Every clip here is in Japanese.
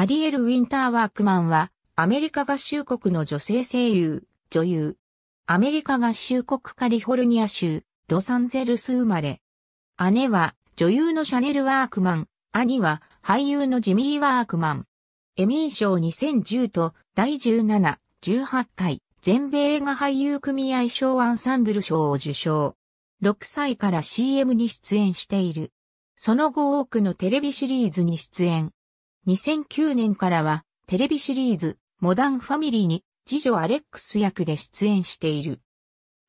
アリエル・ウィンター・ワークマンは、アメリカ合衆国の女性声優、女優。アメリカ合衆国カリフォルニア州、ロサンゼルス生まれ。姉は、女優のシャネル・ワークマン。兄は、俳優のジミー・ワークマン。エミー賞2010と、第17、18回、全米映画俳優組合賞アンサンブル賞を受賞。6歳から CM に出演している。その後多くのテレビシリーズに出演。2009年からはテレビシリーズモダンファミリーに次女アレックス役で出演している。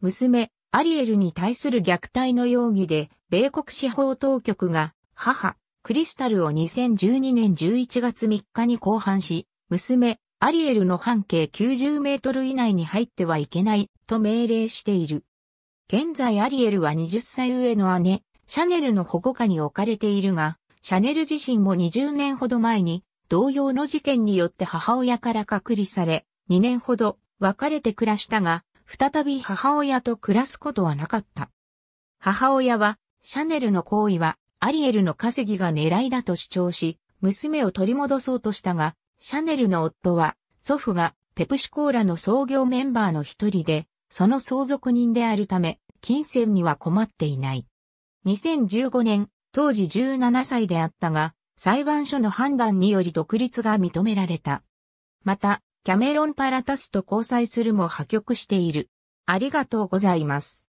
娘、アリエルに対する虐待の容疑で、米国司法当局が母、クリスタルを2012年11月3日に公判し、娘、アリエルの半径90メートル以内に入ってはいけないと命令している。現在アリエルは20歳上の姉、シャネルの保護下に置かれているが、シャネル自身も20年ほど前に同様の事件によって母親から隔離され、2年ほど別れて暮らしたが、再び母親と暮らすことはなかった。母親は、シャネルの行為はアリエルの稼ぎが狙いだと主張し、娘を取り戻そうとしたが、シャネルの夫は、祖父がペプシコーラの創業メンバーの一人で、その相続人であるため、金銭には困っていない。2015年、当時17歳であったが、裁判所の判断により独立が認められた。また、キャメロン・パラタスと交際するも破局している。ありがとうございます。